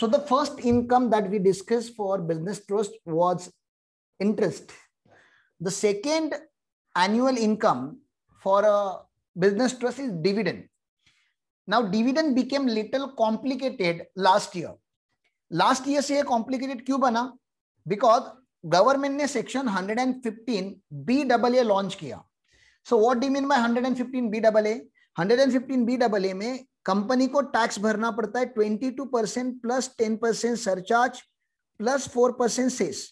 So the first income that we discussed for business trust was interest. The second annual income for a business trust is dividend. Now dividend became little complicated last year. Last year a complicated क्यों Because government ne section 115 BAA launch kiya. So what do you mean by 115 BAA? 115 B double A में company को tax भरना पड़ता है 22 percent plus 10 percent surcharge plus 4 percent cess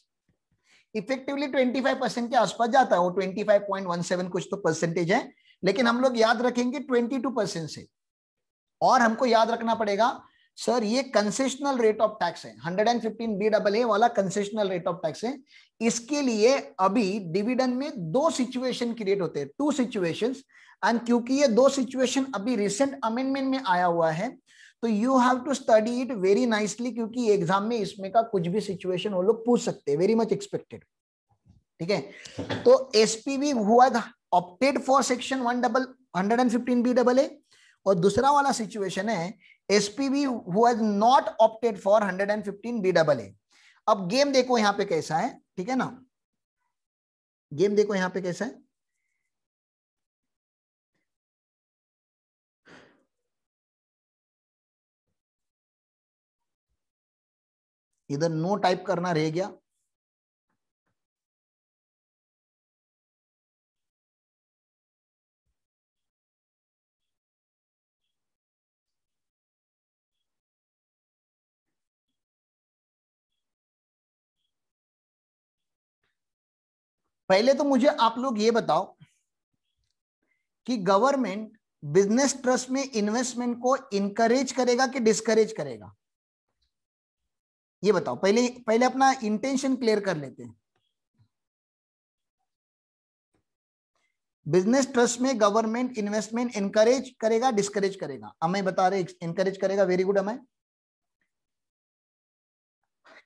effectively 25 percent के आसपास जाता है वो 25.17 कुछ तो परसेंटेज है लेकिन हम लोग याद रखेंगे 22 परसेंट से और हमको याद रखना पड़ेगा सर ये कंसेशनल रेट ऑफ टैक्स है 115 बी डबल ए वाला कंसेशनल रेट ऑफ टैक्स है इसके लिए अभी डिविडेंड में दो सिचुएशन क्रिएट होते हैं टू सिचुएशन एंड क्योंकि ये दो सिचुएशन अभी रिसेंट अमेंडमेंट में आया हुआ है तो you have to study it very nicely क्योंकि एग्जाम में इसमें का कुछ भी सिचुएशन वो लोग पूछ सकते हैं वेरी मच एक्सपेक्टेड ठीक है तो एसपीबी हुआ opted for section one double hundred and fifteen B double A और दूसरा वाला सिचुएशन है SPV has not opted for hundred and fifteen B double A अब गेम देखो यहां पे कैसा है ठीक है ना गेम देखो यहां पे कैसा है इधर नो टाइप करना रह गया पहले तो मुझे आप लोग ये बताओ कि गवर्नमेंट बिजनेस ट्रस्ट में इन्वेस्टमेंट को इनकरेज करेगा कि डिस्करेज करेगा ये बताओ पहले पहले अपना इंटेंशन क्लियर कर लेते हैं बिजनेस ट्रस्ट में गवर्नमेंट इन्वेस्टमेंट इनकरेज करेगा डिस्करेज करेगा अमय बता रहे इनकरेज करेगा वेरी गुड अमय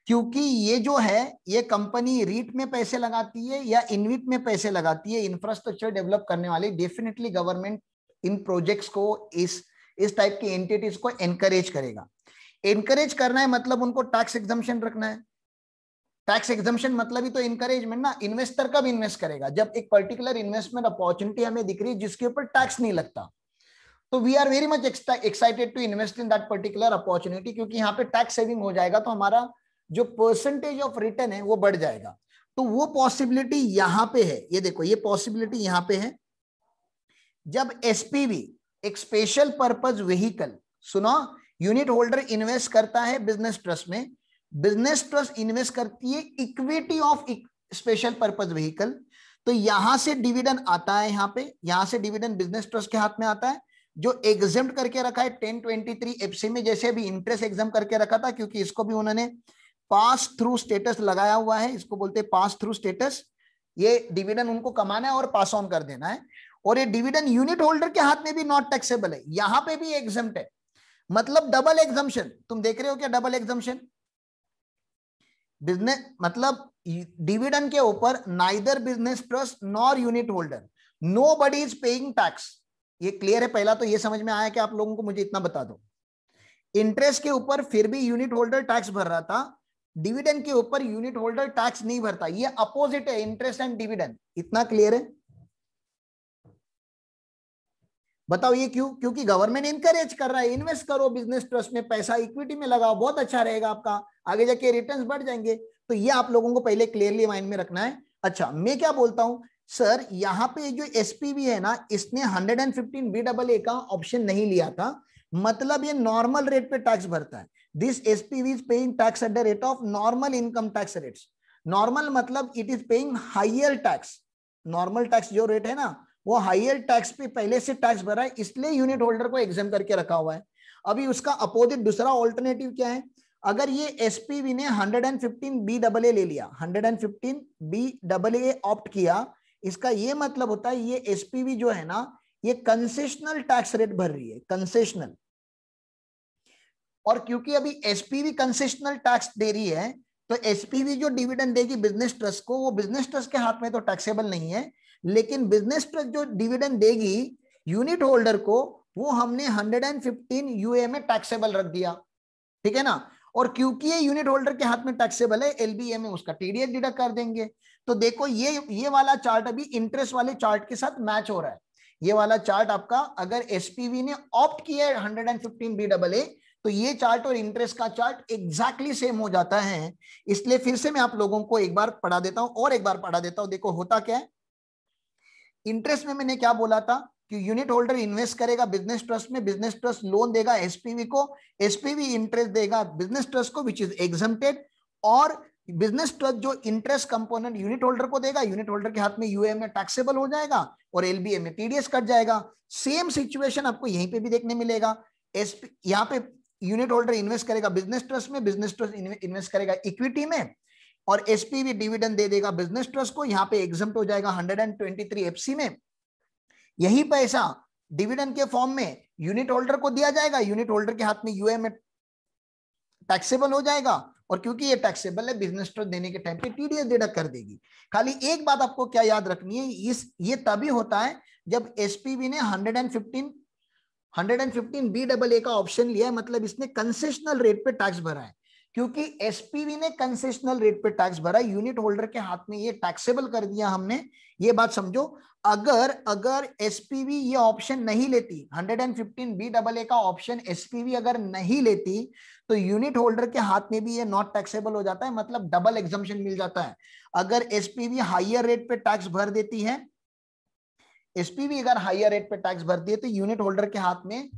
क्योंकि ये जो है ये कंपनी रीट में पैसे लगाती है या इनविट में पैसे लगाती है इंफ्रास्ट्रक्चर डेवलप करने वाली डेफिनेटली गवर्नमेंट इन प्रोजेक्ट्स को इस इस टाइप की एंटिटीज को एनकरेज करेगा एनकरेज करना है मतलब उनको टैक्स एग्जामेशन रखना है टैक्स एग्जामेशन मतलब ही तो इनकरेजमेंट ना इन्वेस्टर कब इन्वेस्ट करेगा जब एक पर्टिकुलर इन्वेस्टमेंट अपॉर्चुनिटी हमें दिख रही है जिसके ऊपर टैक्स नहीं लगता तो we are very much excited to invest in that particular opportunity क्योंकि यहाँ पे टैक्स सेविंग हो जाएगा तो हमारा जो परसेंटेज ऑफ रिटर्न है वो बढ़ जाएगा तो वो पॉसिबिलिटी यहां पे है ये देखो ये पॉसिबिलिटी यहां पे है जब एसपीवी एक स्पेशल पर्पज व्हीकल सुनो यूनिट होल्डर इन्वेस्ट करता है बिजनेस ट्रस्ट में बिजनेस ट्रस्ट इन्वेस्ट करती है equity of special purpose vehicle तो यहां से डिविडन आता है यहां पे यहां से डिविडन बिजनेस ट्रस्ट के हाथ में आता है जो एग्जाम करके रखा है टेन ट्वेंटी थ्री एफसी में जैसे अभी इंटरेस्ट एग्जाम करके रखा था क्योंकि इसको भी उन्होंने पास थ्रू स्टेटस लगाया हुआ है इसको बोलते हैं पास थ्रू स्टेटस ये डिविडेंड उनको कमाना है और पास ऑन कर देना है और ये डिविडेंड यूनिट होल्डर के हाथ में भी नॉट टैक्सेबल है यहां पे भी एग्जाम है मतलब डबल एग्जाम्शन तुम देख रहे हो क्या डबल एग्जाम्शन बिजनेस मतलब डिविडेंड के ऊपर neither business trust nor unit holder nobody is paying tax ये क्लियर है पहला तो ये समझ में आया कि आप लोगों को मुझे इतना बता दो इंटरेस्ट के ऊपर फिर भी यूनिट होल्डर टैक्स भर रहा था डिविडेंड के ऊपर यूनिट होल्डर टैक्स नहीं भरता ये अपोजिट है इंटरेस्ट एंड डिविडेंड इतना क्लियर है बताओ ये क्यों क्योंकि गवर्नमेंट इनकरेज कर रहा है इन्वेस्ट करो बिजनेस ट्रस्ट में पैसा इक्विटी में लगाओ बहुत अच्छा रहेगा आपका आगे जाके रिटर्न बढ़ जाएंगे तो ये आप लोगों को पहले क्लियरली माइंड में रखना है अच्छा मैं क्या बोलता हूं सर यहाँ पे जो एसपीवी है ना इसने हंड्रेड बी डबल ए का ऑप्शन नहीं लिया था मतलब ये नॉर्मल रेट पे टैक्स भरता है this SPV is paying tax at the rate of normal income tax rates. Normal मतलब it is paying higher tax. Normal tax जो rate है ना वो higher tax पे पहले से tax भरा है इसलिए unit holder को exempt करके रखा हुआ है अभी उसका अपोजिट दूसरा ऑल्टरनेटिव क्या है अगर ये एसपीवी ने 115 बी डबल ए ले लिया 115 बी डबल ए ऑप्ट किया इसका ये मतलब होता है ये एसपीवी जो है ना ये कंसेशनल टैक्स रेट भर रही है कंसेशनल और क्योंकि अभी एसपीवी कंसेशनल टैक्स दे रही है तो एसपीवी जो डिविडेंड देगी बिजनेस ट्रस्ट को वो बिजनेस ट्रस्ट के हाथ में तो टैक्सेबल नहीं है लेकिन बिजनेस ट्रस्ट जो डिविडेंड देगी यूनिट होल्डर को वो हमने 115 यूए में टैक्सेबल रख दिया ठीक है ना और क्योंकि ये यूनिट होल्डर के हाथ में टैक्सेबल है एलबीए में उसका टीडीएस डिडक्ट कर देंगे तो देखो ये ये वाला चार्ट अभी इंटरेस्ट वाले चार्ट के साथ मैच हो रहा है ये वाला चार्ट आपका अगर एसपीवी ने ऑप्ट किया है 115 बी डबल ए तो ये चार्ट और इंटरेस्ट का चार्ट एग्जैक्टली सेम हो जाता है इसलिए फिर से मैं आप लोगों को एक बार पढ़ा देता हूं और एक बार पढ़ा देता हूं देखो होता क्या है इंटरेस्ट में मैंने क्या बोला था कि यूनिट होल्डर इन्वेस्ट करेगा बिजनेस ट्रस्ट में बिजनेस ट्रस्ट लोन देगा एसपीवी को एसपीवी इंटरेस्ट देगा बिजनेस ट्रस्ट को विच इज एग्जेड और बिजनेस ट्रस्ट जो इंटरेस्ट कंपोनेंट यूनिट होल्डर को देगा यूनिट होल्डर के हाथ में यूएम में टैक्सेबल हो जाएगा और एलबीएम में टीडीएस कट जाएगा सेम सिचुएशन आपको यहीं पे भी देखने मिलेगा एसपी यहाँ पे यूनिट होल्डर इन्वेस्ट करेगा बिजनेस ट्रस्ट में बिजनेस ट्रस्ट इन्वेस्ट करेगा इक्विटी में और एसपी भी डिविडेंड दे देगा बिजनेस ट्रस्ट को यहाँ पे एग्जाम हो जाएगा 123 एफसी में यही पैसा डिविडेंड के फॉर्म में यूनिट होल्डर को दिया जाएगा यूनिट होल्डर के हाथ में यूए में टैक्सेबल हो जाएगा और क्योंकि ये टैक्सेबल है बिजनेस ट्रस्ट देने के टाइम पे टीडीएस डिडक्ट कर देगी खाली एक बात आपको क्या याद रखनी है इस ये तभी होता है जब एसपीवी ने 115 115 बी डबल ए का ऑप्शन लिया है मतलब इसने कंसेशनल रेट पे टैक्स भरा है क्योंकि एसपीवी ने कंसेशनल रेट पे टैक्स भरा यूनिट होल्डर के हाथ में ये टैक्सेबल कर दिया हमने ये बात समझो अगर अगर एसपीवी ये ऑप्शन नहीं लेती 115 बी डबल ए का ऑप्शन एसपीवी अगर नहीं लेती तो यूनिट होल्डर के हाथ में भी ये नॉट टैक्सेबल हो जाता है मतलब डबल एग्जामेशन मिल जाता है अगर एसपीवी हाइयर रेट पे टैक्स भर देती है एसपीवी अगर हाइयर रेट पे टैक्स भरती है तो यूनिट होल्डर के हाथ में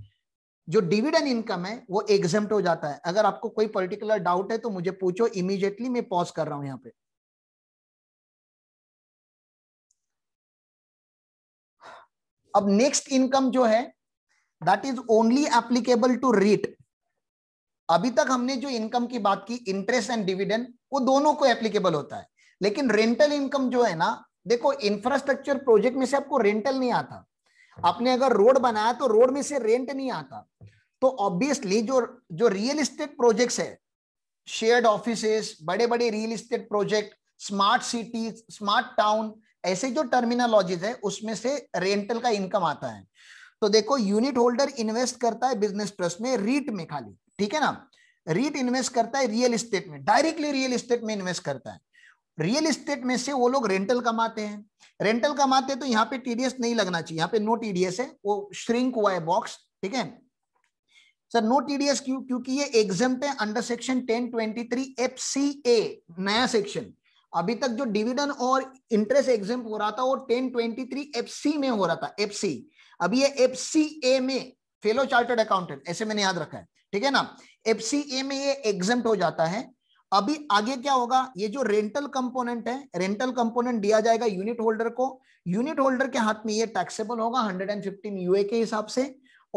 जो डिविडेंड इनकम है वो एग्जेप हो जाता है अगर आपको कोई पर्टिकुलर डाउट है तो मुझे पूछो इमीजिएटली मैं पॉज कर रहा हूं यहाँ पे अब नेक्स्ट इनकम जो है that is only applicable to REIT अभी तक हमने जो इनकम की बात की इंटरेस्ट एंड डिविडेंड वो दोनों को एप्लीकेबल होता है लेकिन रेंटल इनकम जो है ना देखो इंफ्रास्ट्रक्चर प्रोजेक्ट में से आपको रेंटल नहीं आता आपने अगर रोड बनाया तो रोड में से रेंट नहीं आता तो ऑब्वियसली जो जो रियल इस्टेट प्रोजेक्ट्स है शेयर्ड ऑफिस बड़े बड़े real estate project smart city smart town ऐसे जो टर्मिनोलॉजीज है उसमें से रेंटल का इनकम आता है तो देखो यूनिट होल्डर इन्वेस्ट करता है बिजनेस ट्रस्ट में रीट में खाली ठीक है ना रीट इन्वेस्ट करता है रियल इस्टेट में डायरेक्टली रियल इस्टेट में इन्वेस्ट करता है रियल इस्टेट में से वो लोग रेंटल कमाते हैं रेंटल कमाते हैं तो यहाँ पे टीडीएस नहीं लगना चाहिए यहाँ पे नो टीडीएस है वो श्रिंक हुआ है बॉक्स ठीक है सर नो टीडीएस क्यों क्योंकि ये एग्जाम है under section ten twenty three F C A नया सेक्शन अभी तक जो डिविडन और इंटरेस्ट एग्जाम हो रहा था वो ten twenty three F C में हो रहा था एफ सी अभी ये एफ ए में फेलो चार्टर्ड अकाउंटेंट ऐसे मैंने याद रखा है ठीक है ना एफ सी ए में ये एग्जाम हो जाता है अभी आगे क्या होगा ये जो रेंटल कंपोनेंट है रेंटल कंपोनेंट दिया जाएगा यूनिट होल्डर को यूनिट होल्डर के हाथ में ये टैक्सेबल होगा 115 यूए के हिसाब से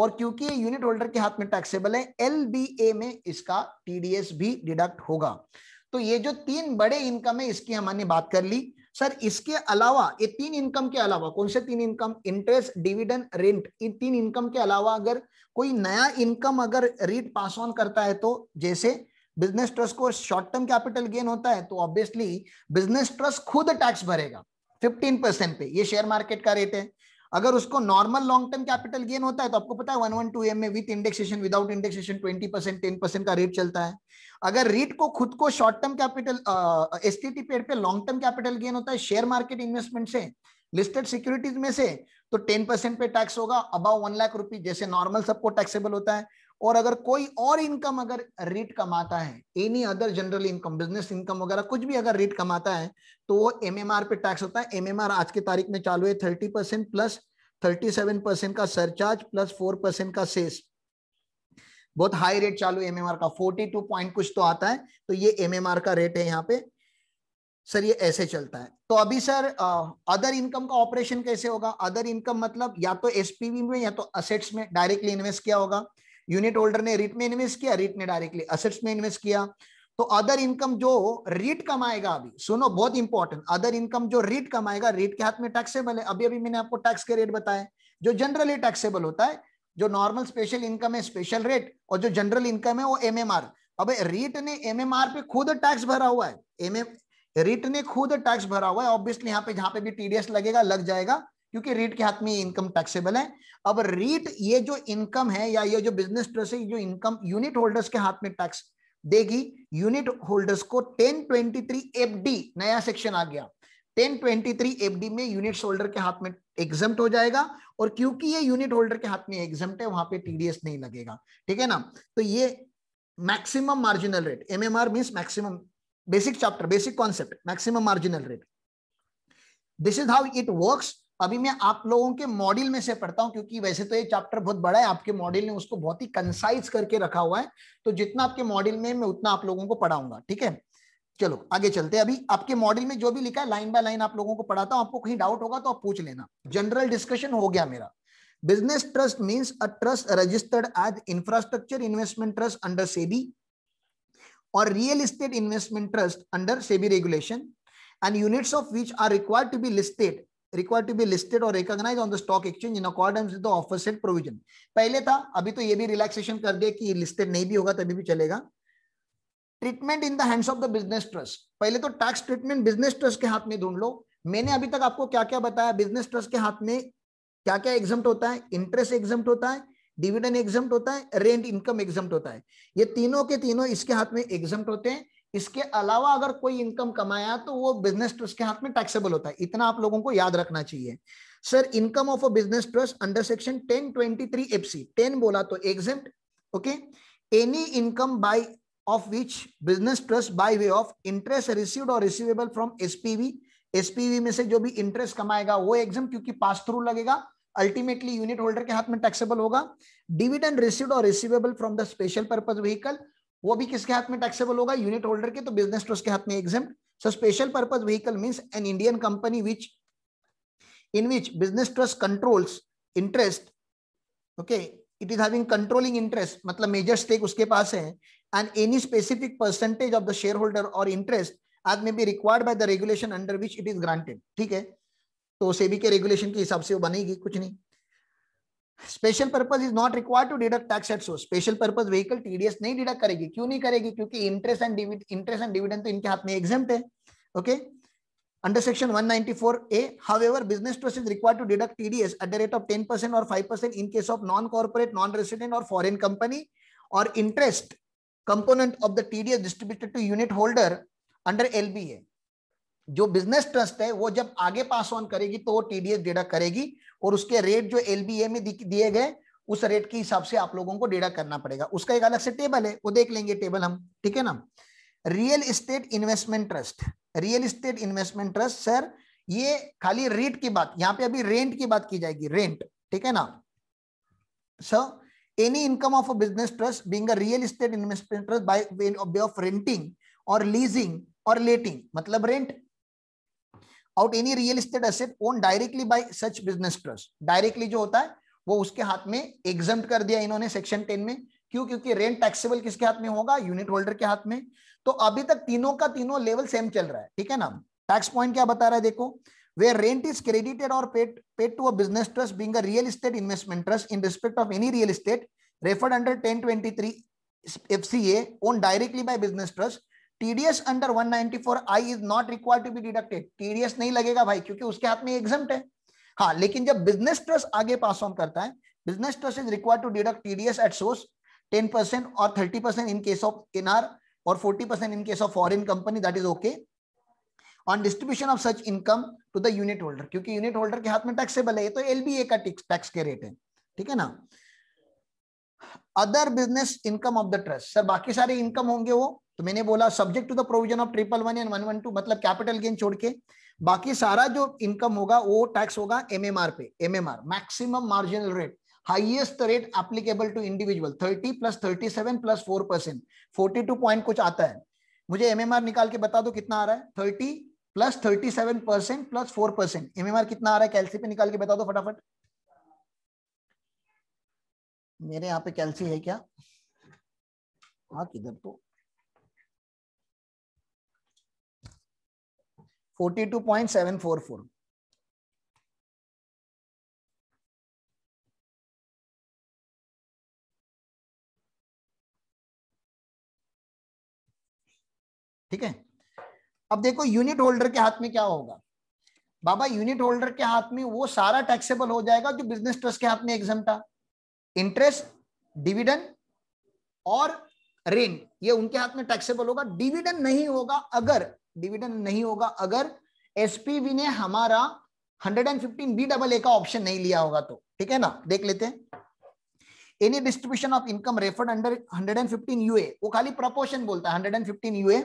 और क्योंकि ये यूनिट होल्डर के हाथ में टैक्सेबल है एलबीए में इसका टीडीएस भी डिडक्ट होगा तो ये जो तीन बड़े इनकम है इसकी हमने बात कर ली सर इसके अलावा ये तीन इनकम के अलावा कौन से तीन इनकम इंटरेस्ट डिविडेंड रेंट इन तीन इनकम के अलावा अगर कोई नया इनकम अगर रीट पास ऑन करता है तो जैसे बिजनेस ट्रस्ट को शॉर्ट टर्म कैपिटल गेन होता है तो ऑब्वियसली बिजनेस ट्रस्ट खुद टैक्स भरेगा 15 परसेंट पे ये शेयर मार्केट का रेट है अगर उसको normal long term capital gain होता है तो आपको पता है वन वन टू एम में with indexation without indexation twenty percent ten percent का रेट चलता है अगर रीट को खुद को short term capital S T paid पे लॉन्ग टर्म कैपिटल गेन होता है शेयर मार्केट इन्वेस्टमेंट से लिस्टेड सिक्योरिटीज में से तो टेन परसेंट पे टैक्स होगा अबाव वन लाख रुपीज जैसे नॉर्मल सबको टैक्सेबल होता है और अगर कोई और इनकम अगर रीट कमाता है any other general income business income वगैरह कुछ भी अगर रीट कमाता है तो वो एमएमआर पे टैक्स होता है एमएमआर आज की तारीख में चालू है thirty percent plus thirty seven percent का सरचार्ज प्लस फोर परसेंट का सेस बहुत हाई रेट चालू है एमएमआर का फोर्टी टू पॉइंट कुछ तो आता है तो ये एमएमआर का रेट है यहाँ पे सर ये ऐसे चलता है तो अभी सर अदर इनकम का ऑपरेशन कैसे होगा अदर इनकम मतलब या तो एसपीवी में या तो असेट्स में डायरेक्टली इन्वेस्ट किया होगा यूनिट होल्डर ने रिट में इन्वेस्ट किया रिट ने डायरेक्टली असेट्स में इन्वेस्ट किया तो अदर इनकम जो रिट कमाएगा अभी सुनो बहुत इंपॉर्टेंट अदर इनकम जो रिट कमाएगा रिट के हाथ में टैक्सेबल है अभी अभी मैंने आपको टैक्स के रेट बताए जो जनरली टैक्सेबल होता है जो नॉर्मल स्पेशल इनकम है स्पेशल रेट और जो जनरल इनकम है वो एमएमआर अब रिट ने एमएमआर पे खुद टैक्स भरा हुआ है एमएम रिट ने खुद टैक्स भरा हुआ है ऑब्वियसली यहाँ पे जहां पे भी टीडीएस लगेगा लग जाएगा क्योंकि रीट के हाथ में ये इनकम टैक्सेबल है अब रीट ये जो इनकम है या ये जो बिजनेस ट्रस्ट है जो इनकम यूनिट होल्डर्स के हाथ में टैक्स देगी यूनिट होल्डर्स को 1023 ट्वेंटी नया सेक्शन आ गया 1023 एफडी में यूनिट होल्डर के हाथ में एग्जाम्प्ट हो जाएगा और क्योंकि ये यूनिट होल्डर के हाथ में एग्जाम्प्ट है वहां पे टीडीएस नहीं लगेगा ठीक है ना तो ये maximum marginal rate MMR mean maximum basic chapter basic concept maximum marginal rate this is how it works अभी मैं आप लोगों के मॉड्यूल में से पढ़ता हूँ क्योंकि वैसे तो ये चैप्टर बहुत बड़ा है आपके मॉड्यूल ने उसको बहुत ही कंसाइज करके रखा हुआ है तो जितना आपके मॉड्यूल में मैं उतना आप लोगों को पढ़ाऊंगा ठीक है चलो आगे चलते हैं अभी आपके मॉडल में जो भी लिखा है लाइन बाय लाइन आप लोगों को पढ़ाता हूं आपको कहीं डाउट होगा तो आप पूछ लेना जनरल डिस्कशन हो गया मेरा business trust means a trust registered as infrastructure investment trust under SEBI और real estate investment trust under SEBI regulation and units of which are required to be listed required to be listed or recognized on the stock exchange in accordance with the offer set provision पहले था अभी तो ये भी relaxation कर दिया कि listed नहीं भी होगा तभी भी चलेगा treatment in the hands of the business trust पहले तो टैक्स ट्रीटमेंट बिजनेस ट्रस्ट के हाथ में ढूंढ लो मैंने अभी तक आपको क्या क्या बताया बिजनेस ट्रस्ट के हाथ में क्या क्या एग्जाम होता है इंटरेस्ट एग्जाम होता है डिविडेंड एग्जाम होता है रेंट इनकम एग्जाम होता है ये तीनों के तीनों इसके हाथ में एग्जाम होते हैं इसके अलावा अगर कोई इनकम कमाया तो वो बिजनेस ट्रस्ट के हाथ में टैक्सेबल होता है इतना आप लोगों को याद रखना चाहिए sir income of a business trust under section ten twenty three FC ten बोला तो exempt okay any income by of which business trust by way of interest received और रिसीवेबल फ्रॉम एसपीवी एसपीवी में से जो भी interest कमाएगा वो exam क्योंकि पास थ्रू लगेगा अल्टीमेटली यूनिट होल्डर के हाथ में टैक्सेबल होगा डिविडेंड रिसीव्ड और receivable from the special purpose vehicle वो भी किसके हाथ में टैक्सेबल होगा यूनिट होल्डर के तो बिजनेस ट्रस्ट के हाथ में exam so special purpose vehicle means an Indian company which in which business trust controls interest okay it is having controlling interest मतलब मेजर स्टेक उसके पास है and any specific percentage of the shareholder और interest as may be required by the regulation under which it is granted ठीक है तो सेबी के regulation के हिसाब से वो बनेगी कुछ नहीं special purpose is not require to deduct tax at source special purpose vehicle TDS नहीं डिडक्ट करेगी क्यों नहीं करेगी क्योंकि interest and interest and dividend तो इनके हाथ में एग्जाम है okay under section 194 A however business trust is required to deduct TDS at the rate of 10% percent और 5% percent in case of non corporate non resident और foreign company और interest component of the TDS distributed to unit holder under LBA जो business trust है वो जब आगे pass on करेगी तो वो टीडीएस डिडक्ट करेगी और उसके रेट जो एल में दिए गए उस रेट के हिसाब से आप लोगों को डेटा करना पड़ेगा उसका एक अलग से टेबल है वो देख लेंगे टेबल हम ठीक है ना real estate investment trust real estate investment trust sir ये खाली रेट की बात यहाँ पे अभी रेंट की बात की जाएगी रेंट ठीक है ना sir any income of a business trust being real estate investment trust by of renting और लीजिंग और लेटिंग मतलब rent out any real estate asset own directly by such business trust directly जो होता है वो उसके हाथ में एग्जम कर दिया इन्होंने सेक्शन टेन में क्यों क्योंकि रेंट टैक्सेबल किसके हाथ में होगा यूनिट होल्डर के हाथ में तो अभी तक तीनों का तीनों लेवल सेम चल रहा है ठीक है ना टैक्स पॉइंट क्या बता रहा है देखो वे रेंट इज क्रेडिटेड और paid to a trust being real estate investment trust in respect of any real estate referred under ten twenty three F C A directly by business trust TDS under 194 I is not required to be deducted TDS नहीं लगेगा भाई क्योंकि उसके हाथ में exam है हाँ लेकिन जब बिजनेस ट्रस्ट आगे पास ऑन करता है business trust is require to deduct TDS at source 10% और 30% इन केस ऑफ एनआर और 40% in case of foreign company that is okay on distribution of such income to the unit holder क्योंकि unit holder के हाथ में taxable है ये तो LBA का टैक्स के रेट है ठीक है ना other business income of the trust sir बाकी सारे इनकम होंगे वो तो मैंने बोला subject to the provision of triple one and one one two मतलब कैपिटल गेन छोड़ के बाकी सारा जो इनकम होगा वो टैक्स होगा एमएमआर पे MMR maximum marginal rate highest rate applicable to individual thirty plus thirty seven plus four percent forty two point कुछ आता है मुझे एमएमआर निकाल के बता दो कितना आ रहा है thirty plus thirty seven percent plus four percent MMR कितना आ रहा है कैलसी पे निकाल के बता दो फटाफट मेरे यहाँ पे कैलसी है क्या हाँ किधर तो 42.744 ठीक है अब देखो यूनिट होल्डर के हाथ में क्या होगा बाबा यूनिट होल्डर के हाथ में वो सारा टैक्सेबल हो जाएगा जो बिजनेस ट्रस्ट के हाथ में एग्जाम था इंटरेस्ट डिविडेंड और रेंट ये उनके हाथ में टैक्सेबल होगा डिविडेंड नहीं होगा अगर डिविडेंड नहीं होगा अगर एसपीवी ने हमारा 115 बी डबल ए का ऑप्शन नहीं लिया होगा तो ठीक है ना देख लेते हैं any distribution of income referred under 115 UA वो खाली प्रपोर्शन बोलता है 115 UA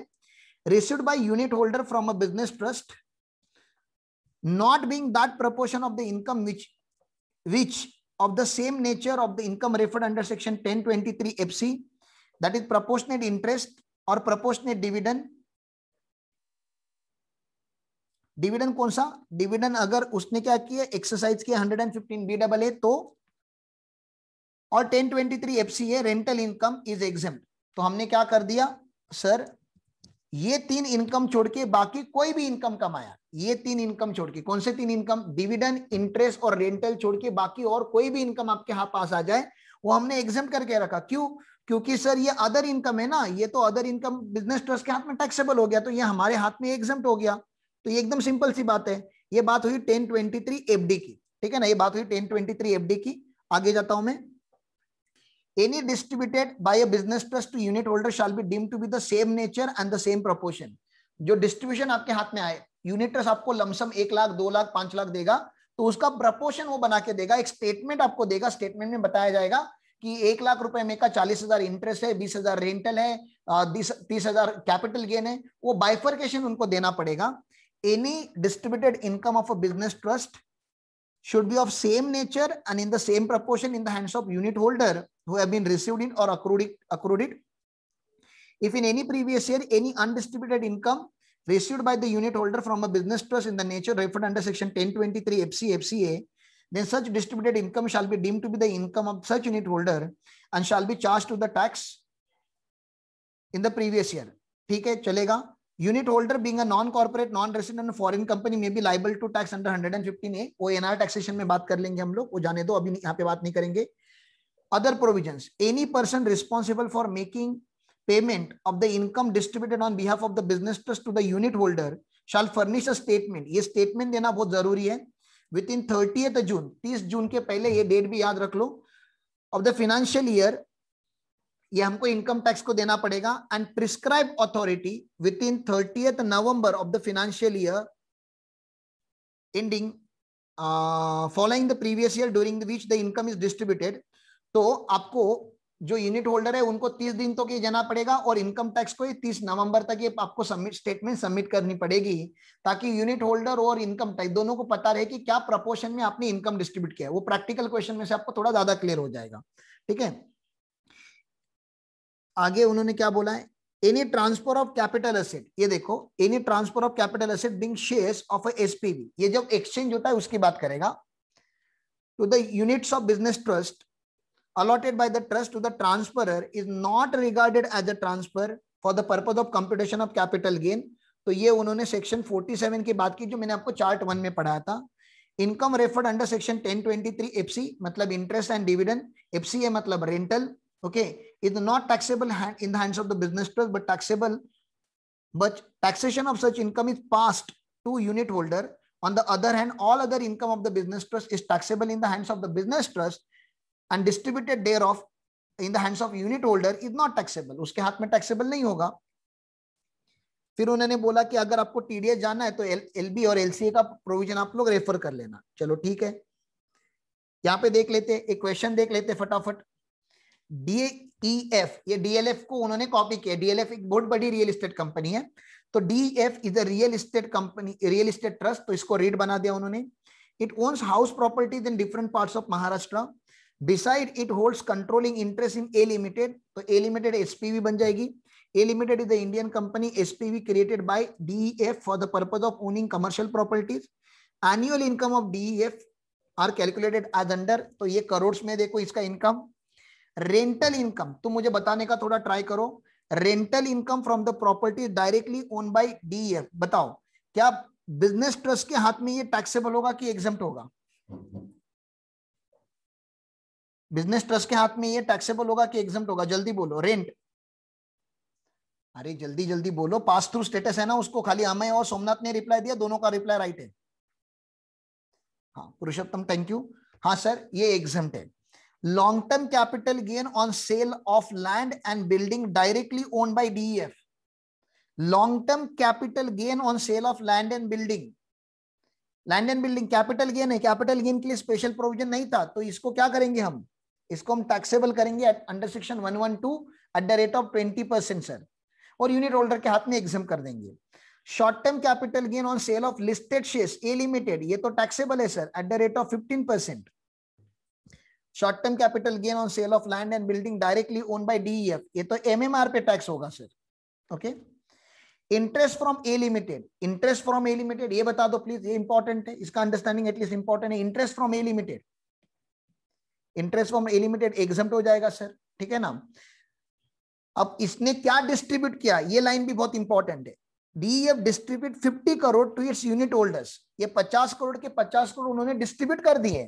received by unit holder from a business trust not being that proportion of the income which which of the same nature of the income referred under section 1023 FC, that is proportionate interest or proportionate dividend. Dividend कौन सा dividend अगर उसने क्या किया exercise किया 115 B double ए तो और 1023 FCA rental income is exam तो हमने क्या कर दिया सर ये तीन इनकम छोड़ के बाकी कोई भी इनकम कमाया ये तीन इनकम छोड़ के कौन से तीन इनकम डिविडेंड इंटरेस्ट और रेंटल छोड़ के बाकी और कोई भी इनकम आपके यहाँ पास आ जाए वो हमने एग्जाम करके रखा क्यों क्योंकि सर ये अदर इनकम है ना ये तो अदर इनकम बिजनेस ट्रस्ट के हाथ में टैक्सेबल हो गया तो ये हमारे हाथ में एग्जाम हो गया तो ये एकदम सिंपल सी बात है ये बात हुई टेन ट्वेंटी थ्री एफ की ठीक है ना ये बात हुई टेन ट्वेंटी थ्री की आगे जाता हूं मैं any distributed by a business trust to unit holder shall be deemed to be the same nature and the same proportion जो डिस्ट्रीब्यूशन आपके हाथ में आए यूनिट आपको लमसम एक लाख दो लाख पांच लाख देगा तो उसका प्रपोर्शन वो बना के देगा एक स्टेटमेंट आपको देगा स्टेटमेंट में बताया जाएगा कि एक लाख रुपए में का चालीस हजार इंटरेस्ट है बीस हजार रेंटल है तीस हजार कैपिटल गेन है वो बाइफरकेशन उनको देना पड़ेगा any distributed income of a business trust should be of same nature and in the same proportion in the hands of unit holder who have been received in or accrued it, accrued it. If in any received by the unit holder from a business trust in the nature referred under section 1023 FC FCA, then such distributed income shall be deemed to be the income of such unit holder and shall be charged to the tax in the previous year. ठीक है चलेगा unit holder being a non corporate non resident and foreign company may be liable to tax under 115a वो nr taxation mein baat kar lenge hum log wo जाने do abhi yahan pe baat nahi karenge other provisions any person responsible for making payment of the income distributed on behalf of the business trust to the unit holder shall furnish a statement ये statement देना बहुत जरूरी है with in thirtieth जून तीस जून के पहले ये date भी याद रख लो ऑफ द फिनेंशियल ईयर ये हमको इनकम टैक्स को देना पड़ेगा and prescribe authority within in thirtieth November of the financial year ending following the previous year during which the income is distributed तो आपको जो यूनिट होल्डर है उनको 30 दिन तो ये जाना पड़ेगा और इनकम टैक्स को 30 नवंबर तक ये आपको सबमिट स्टेटमेंट सबमिट करनी पड़ेगी ताकि यूनिट होल्डर और इनकम टैक्स दोनों को पता रहे कि क्या प्रपोर्शन में आपने इनकम डिस्ट्रीब्यूट किया है वो प्रैक्टिकल क्वेश्चन में से आपको थोड़ा ज्यादा क्लियर हो जाएगा ठीक है आगे उन्होंने क्या बोला है any transfer of capital asset ये देखो any transfer of capital asset being share of SPV ये जब एक्सचेंज होता है उसकी बात करेगा to the units of business trust allotted by the trust to the transferer is not regarded as a transfer for the purpose of computation of capital gain to ye unhone section 47 ki baat ki jo maine aapko chart 1 mein padhaya tha income referred under section 1023 fc matlab interest and dividend FC है मतलब rental okay is not taxable in the hands of the business trust but taxable but taxation of such income is passed to unit holder on the other hand all other income of the business trust is taxable in the hands of the business trust and distributed thereof in the hands of unit holder is not taxable उसके हाथ में taxable नहीं होगा फिर उन्होंने बोला कि अगर आपको टीडीएस जाना है तो एल बी और एलसीए का प्रोविजन आप लोग रेफर कर लेना चलो ठीक है यहाँ पे देख लेते एक क्वेश्चन देख लेते फटाफट डीएफ e ये डीएलएफ को उन्होंने कॉपी किया डीएलएफ एक बहुत बड़ी रियल एस्टेट कंपनी है तो DF is a real estate company real estate trust तो इसको रीड बना दिया उन्होंने it owns house properties in different parts of Maharashtra beside it holds controlling interest in A limited तो ए लिमिटेड एसपीवी बन जाएगी A limited is the Indian company SPV created by DEF for the purpose of owning commercial properties annual income of DEF are calculated as under तो ये करोड़ में देखो इसका income rental income तुम मुझे बताने का थोड़ा ट्राई करो rental income from the property directly own by F बताओ क्या बिजनेस ट्रस्ट के हाथ में ये टैक्सेबल होगा कि एग्जाम होगा हम्म, हम्म। बिजनेस ट्रस्ट के हाथ में ये टैक्सेबल होगा कि एग्जाम होगा जल्दी बोलो रेंट अरे जल्दी जल्दी बोलो पास थ्रू स्टेटस है ना उसको खाली अमय और सोमनाथ ने रिप्लाई दिया दोनों का रिप्लाई राइट है हाँ पुरुषोत्तम थैंक यू हाँ सर ये एग्जाम है long term capital gain on sale of land and building directly own by F long term capital gain on sale of land and building land and building capital gain है capital gain के लिए special provision नहीं था तो इसको क्या करेंगे हम इसको हम टैक्सेबल करेंगे under section 112 at the rate of 20 percent sir और यूनिट होल्डर के हाथ में एग्जाम कर देंगे short term capital gain on sale of listed shares A limited ये तो टैक्सेबल है sir at the rate of 15 percent short term capital gain on sale of land and building directly own by DEF ये तो MMR पे tax होगा sir okay interest from A limited interest from A limited ये बता दो please ये important है इसका अंडरस्टैंडिंग एटलीस्ट इंपॉर्टेंट है interest from A limited interest form A limited exam हो जाएगा सर ठीक है ना अब इसने क्या डिस्ट्रीब्यूट किया ये लाइन भी बहुत इंपॉर्टेंट है DF e distribute 50 crore to its unit holders ये 50 करोड़ के 50 करोड़ उन्होंने डिस्ट्रीब्यूट कर दिए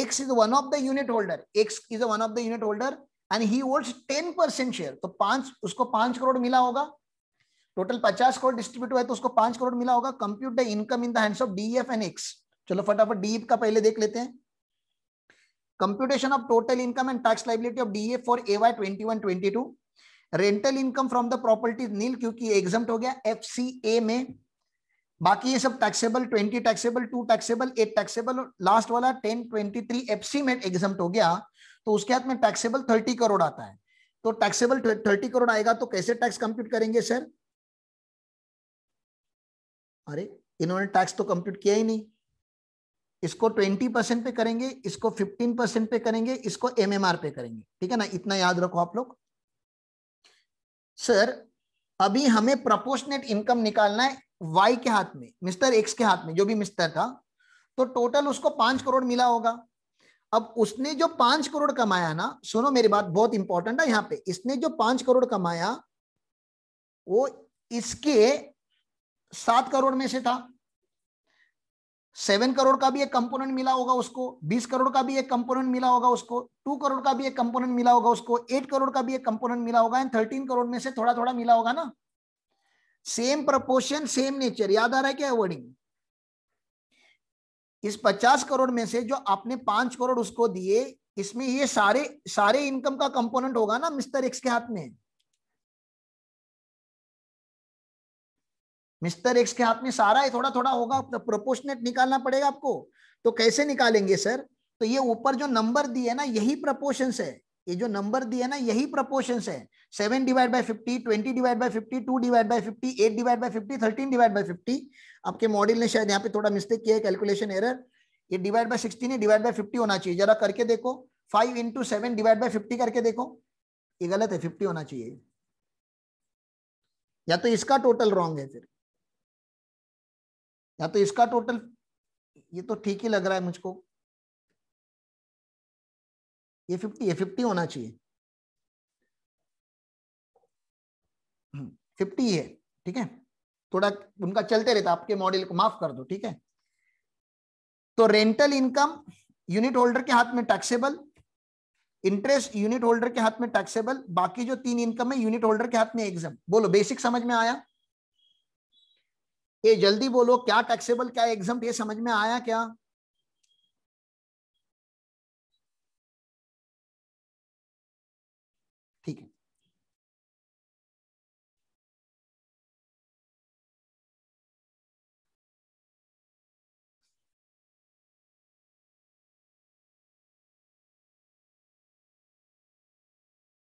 X is one of the unit holder X is one of the unit holder and he holds 10 percent share तो पांच उसको पांच करोड़ मिला होगा टोटल 50 करोड़ डिस्ट्रीब्यूट हुआ है तो उसको पांच करोड़ मिला होगा compute the income in the hands of DF and X चलो फटाफट डीएफ e का पहले देख लेते हैं computation of total income and tax liability of DA for AY 21-22 rental income from the property nil क्योंकि exempt हो गया FCA में बाकी ये सब taxable 20 taxable 2 taxable 8 taxable last वाला 10 23 एफसी में एग्जाम्ट हो गया तो उसके हाथ में टैक्सेबल 30 करोड़ आता है तो टैक्सेबल 30 करोड़ आएगा तो कैसे टैक्स कंप्यूट करेंगे सर अरे इन्होंने टैक्स तो कंप्यूट किया ही नहीं इसको 20 परसेंट पे करेंगे इसको 15 परसेंट पे करेंगे इसको एमएमआर पे करेंगे ठीक है ना इतना याद रखो आप लोग सर अभी हमें प्रपोर्शनेट इनकम निकालना है वाई के हाथ में मिस्टर एक्स के हाथ में जो भी मिस्टर था तो टोटल उसको पांच करोड़ मिला होगा अब उसने जो पांच करोड़ कमाया ना सुनो मेरी बात बहुत इंपॉर्टेंट है यहां पे इसने जो पांच करोड़ कमाया वो इसके सात करोड़ में से था सेवन करोड़ का भी एक कंपोनेंट मिला होगा उसको बीस करोड़ का भी एक कंपोनेंट मिला होगा उसको टू करोड़ का भी एक कंपोनेंट मिला होगा उसको एट करोड़ का भी एक कंपोनेंट मिला होगा एंड थर्टीन करोड़ में से थोड़ा थोड़ा मिला होगा ना सेम प्रपोर्शन सेम नेचर याद आ रहा है क्या वर्डिंग इस पचास करोड़ में से जो आपने पांच करोड़ उसको दिए इसमें ये सारे सारे इनकम का कंपोनेंट होगा ना मिस्टर एक्स के हाथ में मिस्टर एक्स के हाथ में सारा है थोड़ा थोड़ा होगा प्रोपोर्शनेट निकालना पड़ेगा आपको तो कैसे निकालेंगे सर तो ये ऊपर जो नंबर दिए है ना यही प्रपोर्शन है ये जो नंबर दिए ना यही प्रपोर्शन है seven divide by fifty twenty divide by fifty two divide by fifty eight divide by fifty thirteen divide by fifty आपके मॉडल ने शायद यहाँ पे थोड़ा मिस्टेक किया है कैलकुलेशन एरर ये divide by sixteen divide by fifty होना चाहिए जरा करके देखो five into seven divide by fifty करके देखो ये गलत है फिफ्टी होना चाहिए या तो इसका टोटल रॉन्ग है फिर या तो इसका टोटल ये तो ठीक ही लग रहा है मुझको ये फिफ्टी है फिफ्टी होना चाहिए फिफ्टी हम्म, है ठीक है थोड़ा उनका चलते रहता आपके मॉडल को माफ कर दो ठीक है तो रेंटल इनकम यूनिट होल्डर के हाथ में टैक्सेबल इंटरेस्ट यूनिट होल्डर के हाथ में टैक्सेबल बाकी जो तीन इनकम है यूनिट होल्डर के हाथ में एग्जाम बोलो बेसिक समझ में आया ये जल्दी बोलो क्या टैक्सेबल क्या एग्जाम ये समझ में आया क्या ठीक है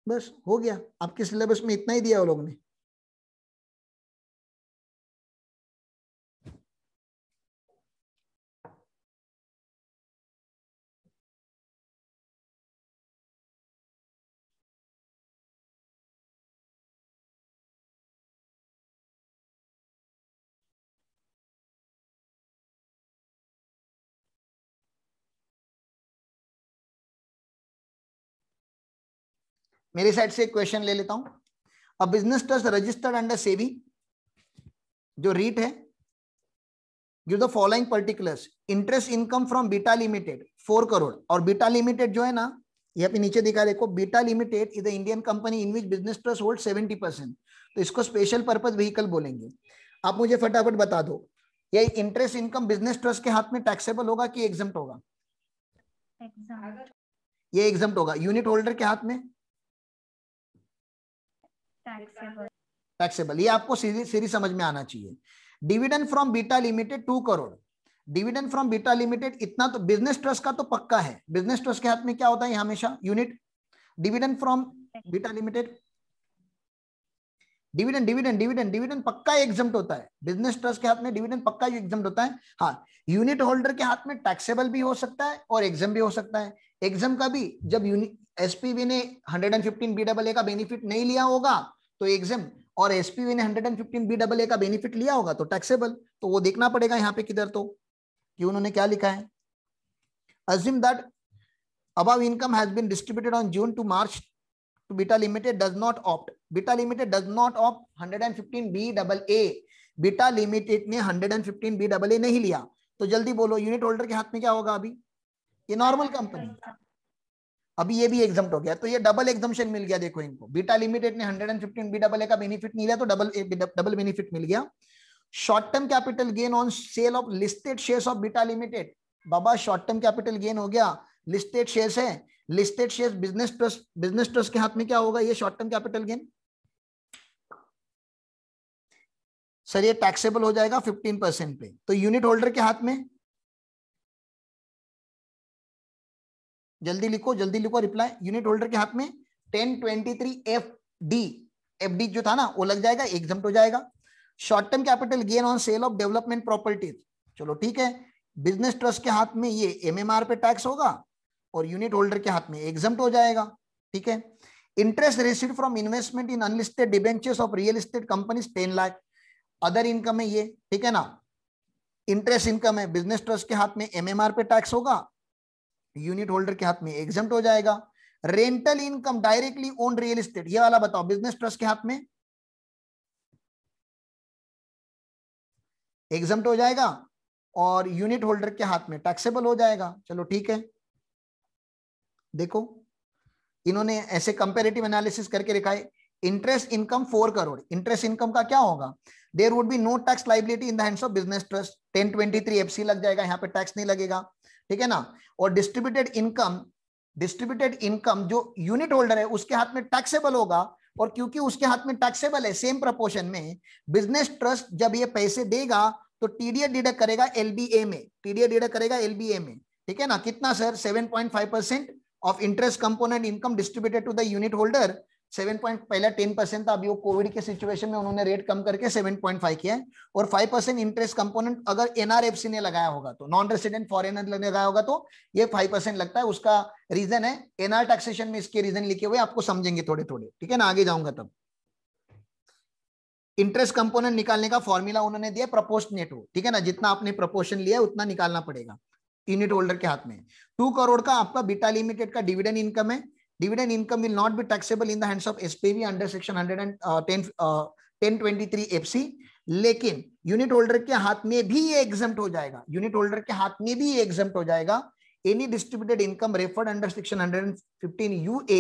बस हो गया आपके सिलेबस में इतना ही दिया वो लोग ने मेरे साइड से एक क्वेश्चन ले लेता हूं a business trust registered under SEBI जो रीट है give the following particulars interest income from Beta limited four crore और बीटा लिमिटेड जो है ना ये अभी नीचे दिखा देखो Beta limited is the Indian company in which business trust hold seventy percent तो इसको स्पेशल पर्पज व्हीकल बोलेंगे आप मुझे फटाफट बता दो ये इंटरेस्ट इनकम बिजनेस ट्रस्ट के हाथ में टैक्सेबल होगा कि एग्जम्प्ट होगा ये एग्जम्प्ट होगा यूनिट होल्डर के हाथ में टैक्सेबल ये आपको सीरी समझ में आना चाहिए dividend from Beta limited two crore dividend from Beta limited इतना तो बिजनेस ट्रस्ट का तो पक्का है बिजनेस ट्रस्ट के हाथ में क्या होता है हमेशा unit dividend from Beta limited dividend dividend dividend dividend पक्का एग्जम्प्ट होता है बिजनेस ट्रस्ट के हाथ में डिविडेंड पक्का एग्जम्प्ट होता है हाँ यूनिट होल्डर के हाथ में टैक्सेबल भी हो सकता है और एग्जम भी हो सकता है एग्जम का भी जब यूनिट एसपीबी ने 115 बी डबल ए का बेनिफिट नहीं लिया होगा तो एग्जिम और एसपीवी ने 115 बीडबल ए का बेनिफिट लिया होगा तो टैक्सेबल तो वो देखना पड़ेगा यहाँ पे किधर तो कि उन्होंने क्या लिखा है assume that above income has been distributed on June two March two Beta limited does not opt Beta limited does not opt hundred and Beta limited ने हंड्रेड एंड नहीं लिया तो जल्दी बोलो यूनिट होल्डर के हाथ में क्या होगा अभी ये नॉर्मल कंपनी अभी ये भी एग्जाम हो गया तो ये डबल एग्जामेशन मिल गया देखो इनको बीटा लिमिटेड ने hundred and fifteen B double A का बेनिफिट नहीं लिया तो डबल डबल बेनिफिट मिल गया short term capital gain on sale of listed shares of Beta limited बाबा शॉर्ट टर्म कैपिटल गेन हो गया लिस्टेड शेयर्स है listed share business trust business trust के हाथ में क्या होगा ये short term capital gain sir ये टैक्सेबल हो जाएगा 15 परसेंट पे तो यूनिट होल्डर के हाथ में जल्दी लिखो जल्दी लिखो रिप्लाई यूनिट होल्डर के हाथ में ten twenty three F D F D जो था ना वो लग जाएगा एग्जाम हो जाएगा short term capital gain on sale of development properties चलो ठीक है बिजनेस ट्रस्ट के हाथ में ये एमएमआर पे टैक्स होगा और यूनिट होल्डर के हाथ में एग्जाम हो जाएगा ठीक है interest receive from investment in unlisted debentures of real estate companies ten lakh other income है ये ठीक है ना इंटरेस्ट इनकम है बिजनेस ट्रस्ट के हाथ में एमएमआर पे टैक्स होगा यूनिट होल्डर के हाथ में एग्जाम हो जाएगा rental income directly own real state ये वाला बताओ बिजनेस ट्रस्ट के हाथ में एग्जाम हो जाएगा और यूनिट होल्डर के हाथ में टैक्सेबल हो जाएगा चलो ठीक है देखो इन्होंने ऐसे कंपेरेटिव एनालिसिस करके लिखा है interest income four crore interest income का क्या होगा there would be no tax liability in the hands of business trust ten twenty three F लग जाएगा यहाँ पे टैक्स नहीं लगेगा ठीक है ना और डिस्ट्रीब्यूटेड इनकम डिस्ट्रीब्यूटेड इनकम जो यूनिट होल्डर है उसके हाथ में टैक्सेबल होगा और क्योंकि उसके हाथ में टैक्सेबल है सेम प्रपोर्शन में बिजनेस ट्रस्ट जब ये पैसे देगा तो टीडीए डिडक्ट करेगा एलबीए में टीडीए डिडक्ट करेगा एलबीए में ठीक है ना कितना sir five percent of interest component income distributed to the unit holder seven point पहले टेन परसेंट था अभी वो कोविड के सिचुएशन में उन्होंने रेट कम करके सेवन पॉइंट फाइव किया है और फाइव परसेंट इंटरेस्ट कंपोनेंट अगर एनआरएफसी ने लगाया होगा तो नॉन रेसिडेंट फॉरेनर ने लगाया होगा तो ये फाइव परसेंट लगता है उसका रीजन है एनआर टैक्सेशन में इसके रीजन लिखे हुए आपको समझेंगे थोड़े थोड़े ठीक है ना आगे जाऊंगा तब इंटरेस्ट कंपोनेंट निकालने का फॉर्मूला उन्होंने दिया प्रपोस्ट नेट हो ठीक है ना जितना आपने प्रपोशन लिया उतना निकालना पड़ेगा यूनिट होल्डर के हाथ में टू करोड़ का आपका बीटा लिमिटेड का डिविडेंड इनकम है dividend income will not be taxable in the hands of spv under section 110 uh, 1023 uh, fc लेकिन यूनिट होल्डर के हाथ में भी ये एग्जेप्ट हो जाएगा यूनिट होल्डर के हाथ में भी ये एग्जेप्ट हो जाएगा any distributed income referred under section 115 UA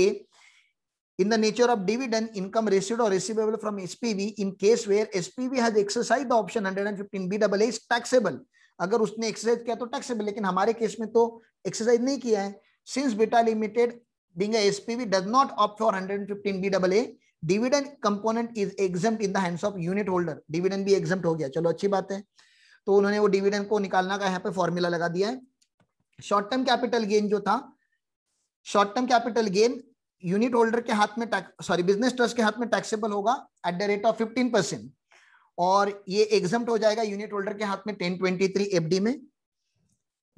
in the nature of dividend income received और receivable from SPV in case where SPV has exercise the option 115 B double A taxable अगर उसने एक्सरसाइज किया तो taxable लेकिन हमारे case में तो exercise नहीं किया है since Beta limited being a SPV does not opt for 115 BAA, dividend component is exempt in the hands of unit holder. Dividend भी exempt हो गया चलो अच्छी बात है तो उन्होंने वो dividend को निकालना का यहाँ पे formula लगा दिया है शॉर्ट टर्म कैपिटल गेन जो था short term capital gain unit holder के हाथ में सॉरी बिजनेस ट्रस्ट के हाथ में टैक्सेबल होगा at the rate of fifteen percent और ये एग्जाम हो जाएगा यूनिट होल्डर के हाथ में टेन ट्वेंटी थ्री एफ में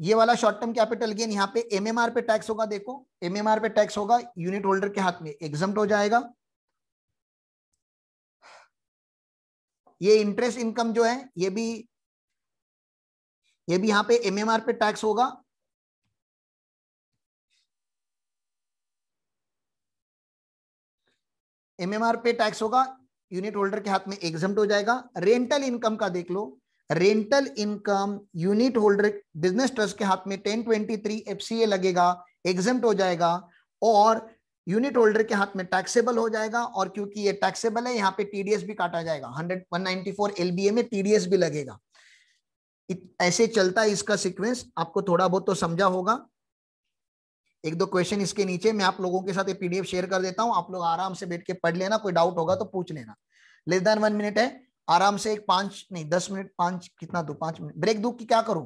ये वाला शॉर्ट टर्म कैपिटल गेन यहाँ पे एमएमआर पे टैक्स होगा देखो एमएमआर पे टैक्स होगा यूनिट होल्डर के हाथ में एग्जाम हो जाएगा ये इंटरेस्ट इनकम जो है ये भी ये भी यहां पे एमएमआर पे टैक्स होगा एमएमआर पे टैक्स होगा यूनिट होल्डर के हाथ में एग्जाम हो जाएगा रेंटल इनकम का देख लो rental income unit holder business trust के हाथ में टेन ट्वेंटी थ्री एफ लगेगा एग्जाम हो जाएगा और यूनिट होल्डर के हाथ में टैक्सेबल हो जाएगा और क्योंकि ये टैक्सेबल है यहाँ पे टीडीएस भी काटा जाएगा 100 194 एलबीए में टीडीएस भी लगेगा ऐसे चलता है इसका सीक्वेंस आपको थोड़ा बहुत तो समझा होगा एक दो क्वेश्चन इसके नीचे मैं आप लोगों के साथ ये पीडीएफ शेयर कर देता हूं आप लोग आराम से बैठ के पढ़ लेना कोई डाउट होगा तो पूछ लेना लेस देन वन मिनट है आराम से एक पांच नहीं दस मिनट पांच कितना दो पांच मिनट ब्रेक दू की क्या करूं